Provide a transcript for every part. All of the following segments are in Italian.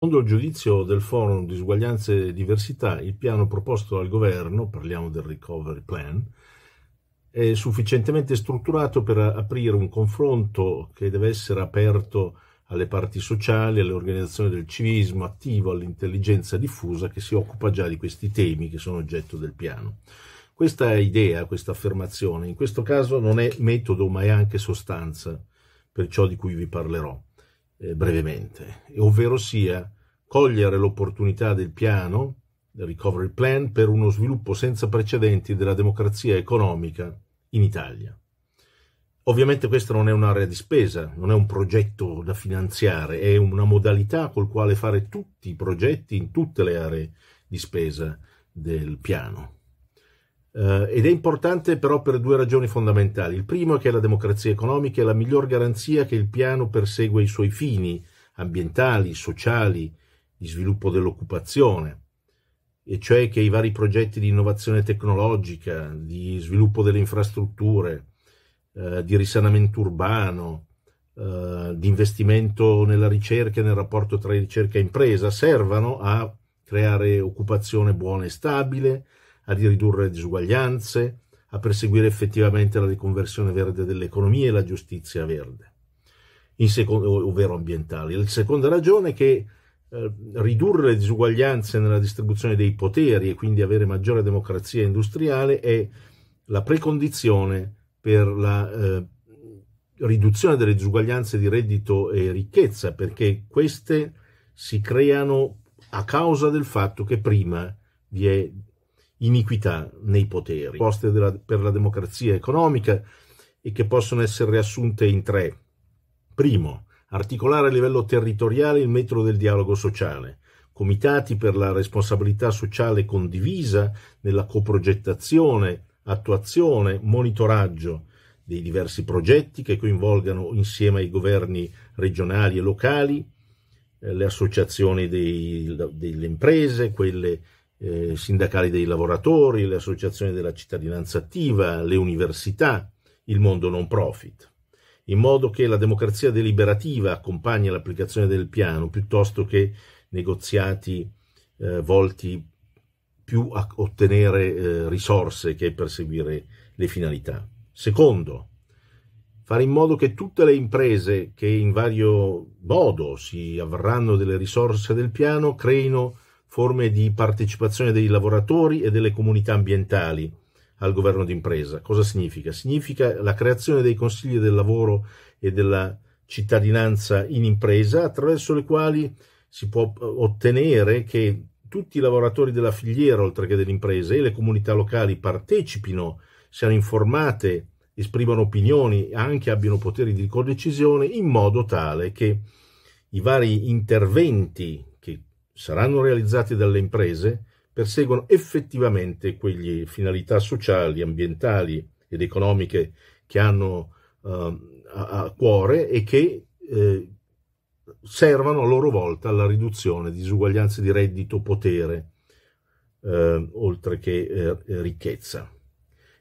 Secondo il giudizio del Forum Disuguaglianze e Diversità, il piano proposto dal governo, parliamo del Recovery Plan, è sufficientemente strutturato per aprire un confronto che deve essere aperto alle parti sociali, alle organizzazioni del civismo attivo, all'intelligenza diffusa che si occupa già di questi temi che sono oggetto del piano. Questa idea, questa affermazione, in questo caso non è metodo ma è anche sostanza per ciò di cui vi parlerò eh, brevemente, ovvero sia cogliere l'opportunità del piano, del recovery plan, per uno sviluppo senza precedenti della democrazia economica in Italia. Ovviamente questa non è un'area di spesa, non è un progetto da finanziare, è una modalità col quale fare tutti i progetti in tutte le aree di spesa del piano. Eh, ed è importante però per due ragioni fondamentali. Il primo è che la democrazia economica è la miglior garanzia che il piano persegue i suoi fini ambientali, sociali, di sviluppo dell'occupazione, e cioè che i vari progetti di innovazione tecnologica, di sviluppo delle infrastrutture, eh, di risanamento urbano, eh, di investimento nella ricerca e nel rapporto tra ricerca e impresa servano a creare occupazione buona e stabile, a ridurre le disuguaglianze, a perseguire effettivamente la riconversione verde dell'economia e la giustizia verde, secondo, ovvero ambientale. La seconda ragione è che eh, ridurre le disuguaglianze nella distribuzione dei poteri e quindi avere maggiore democrazia industriale è la precondizione per la eh, riduzione delle disuguaglianze di reddito e ricchezza, perché queste si creano a causa del fatto che prima vi è iniquità nei poteri, poste della, per la democrazia economica e che possono essere riassunte in tre. Primo, articolare a livello territoriale il metro del dialogo sociale, comitati per la responsabilità sociale condivisa nella coprogettazione, attuazione, monitoraggio dei diversi progetti che coinvolgano insieme ai governi regionali e locali, eh, le associazioni dei, delle imprese, quelle eh, sindacali dei lavoratori, le associazioni della cittadinanza attiva, le università, il mondo non profit, in modo che la democrazia deliberativa accompagni l'applicazione del piano piuttosto che negoziati eh, volti più a ottenere eh, risorse che perseguire le finalità. Secondo, fare in modo che tutte le imprese che in vario modo si avverranno delle risorse del piano creino forme di partecipazione dei lavoratori e delle comunità ambientali al governo d'impresa. Cosa significa? Significa la creazione dei consigli del lavoro e della cittadinanza in impresa attraverso le quali si può eh, ottenere che tutti i lavoratori della filiera, oltre che dell'impresa, e le comunità locali partecipino, siano informate, esprimano opinioni, e anche abbiano poteri di codecisione, in modo tale che i vari interventi saranno realizzati dalle imprese perseguono effettivamente quelle finalità sociali, ambientali ed economiche che hanno eh, a, a, cuore e che eh, servano a loro volta alla riduzione di disuguaglianze di reddito, potere, eh, oltre che eh, ricchezza.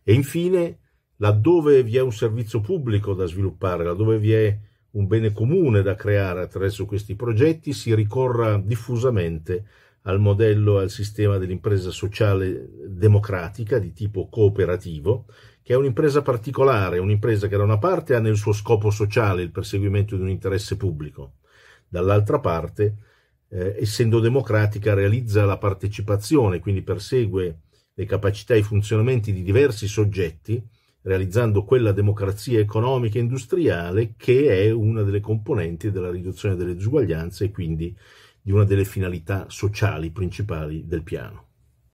E infine, laddove vi è un servizio pubblico da sviluppare, laddove vi è un bene comune da creare attraverso questi progetti, si ricorra diffusamente al modello al sistema dell'impresa sociale democratica di tipo cooperativo, che è un'impresa particolare, un'impresa che da una parte ha nel suo scopo sociale il perseguimento di un interesse pubblico, dall'altra parte, eh, essendo democratica, realizza la partecipazione, quindi persegue le capacità e i funzionamenti di diversi soggetti realizzando quella democrazia economica e industriale che è una delle componenti della riduzione delle disuguaglianze e quindi di una delle finalità sociali principali del piano.